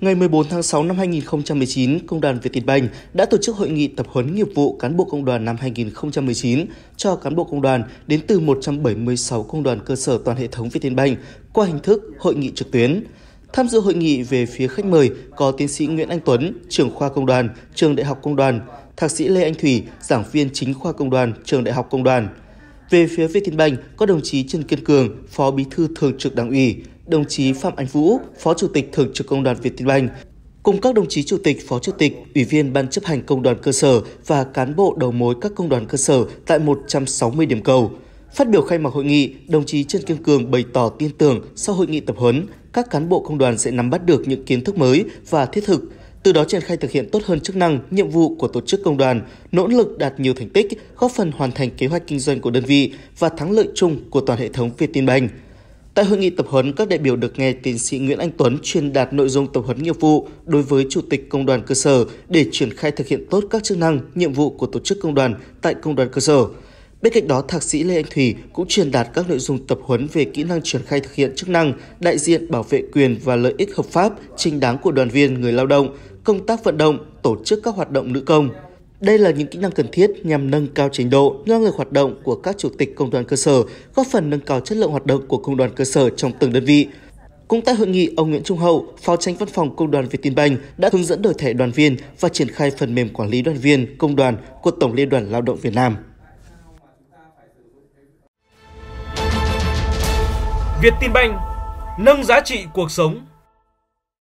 Ngày 14 tháng 6 năm 2019, Công đoàn Việt Tiên Banh đã tổ chức hội nghị tập huấn nghiệp vụ cán bộ công đoàn năm 2019 cho cán bộ công đoàn đến từ 176 công đoàn cơ sở toàn hệ thống Việt Tiên Banh qua hình thức hội nghị trực tuyến. Tham dự hội nghị về phía khách mời có tiến sĩ Nguyễn Anh Tuấn, trưởng khoa công đoàn, trường Đại học Công đoàn, thạc sĩ Lê Anh Thủy, giảng viên chính khoa công đoàn, trường Đại học Công đoàn. Về phía Việt Tiên Banh có đồng chí Trần Kiên Cường, Phó Bí thư Thường trực Đảng ủy, đồng chí Phạm Anh Vũ, Phó Chủ tịch Thường trực Công đoàn Việt Tiên Banh, cùng các đồng chí chủ tịch, phó chủ tịch, ủy viên ban chấp hành công đoàn cơ sở và cán bộ đầu mối các công đoàn cơ sở tại 160 điểm cầu. Phát biểu khai mạc hội nghị, đồng chí Trần Kim Cường bày tỏ tin tưởng sau hội nghị tập huấn, các cán bộ công đoàn sẽ nắm bắt được những kiến thức mới và thiết thực, từ đó triển khai thực hiện tốt hơn chức năng, nhiệm vụ của tổ chức công đoàn, nỗ lực đạt nhiều thành tích, góp phần hoàn thành kế hoạch kinh doanh của đơn vị và thắng lợi chung của toàn hệ thống Việt Tiên Banh. Tại hội nghị tập huấn, các đại biểu được nghe tiến sĩ Nguyễn Anh Tuấn truyền đạt nội dung tập huấn nghiệp vụ đối với Chủ tịch Công đoàn cơ sở để triển khai thực hiện tốt các chức năng, nhiệm vụ của tổ chức công đoàn tại công đoàn cơ sở. Bên cạnh đó, Thạc sĩ Lê Anh Thủy cũng truyền đạt các nội dung tập huấn về kỹ năng triển khai thực hiện chức năng, đại diện bảo vệ quyền và lợi ích hợp pháp, chính đáng của đoàn viên người lao động, công tác vận động, tổ chức các hoạt động nữ công. Đây là những kỹ năng cần thiết nhằm nâng cao trình độ, năng lực hoạt động của các chủ tịch công đoàn cơ sở, góp phần nâng cao chất lượng hoạt động của công đoàn cơ sở trong từng đơn vị. Cũng tại hội nghị, ông Nguyễn Trung Hậu, Phó Tránh Văn phòng Công đoàn Vietinbank đã hướng dẫn đổi thẻ đoàn viên và triển khai phần mềm quản lý đoàn viên, công đoàn của Tổng Liên đoàn Lao động Việt Nam. Vietinbank nâng giá trị cuộc sống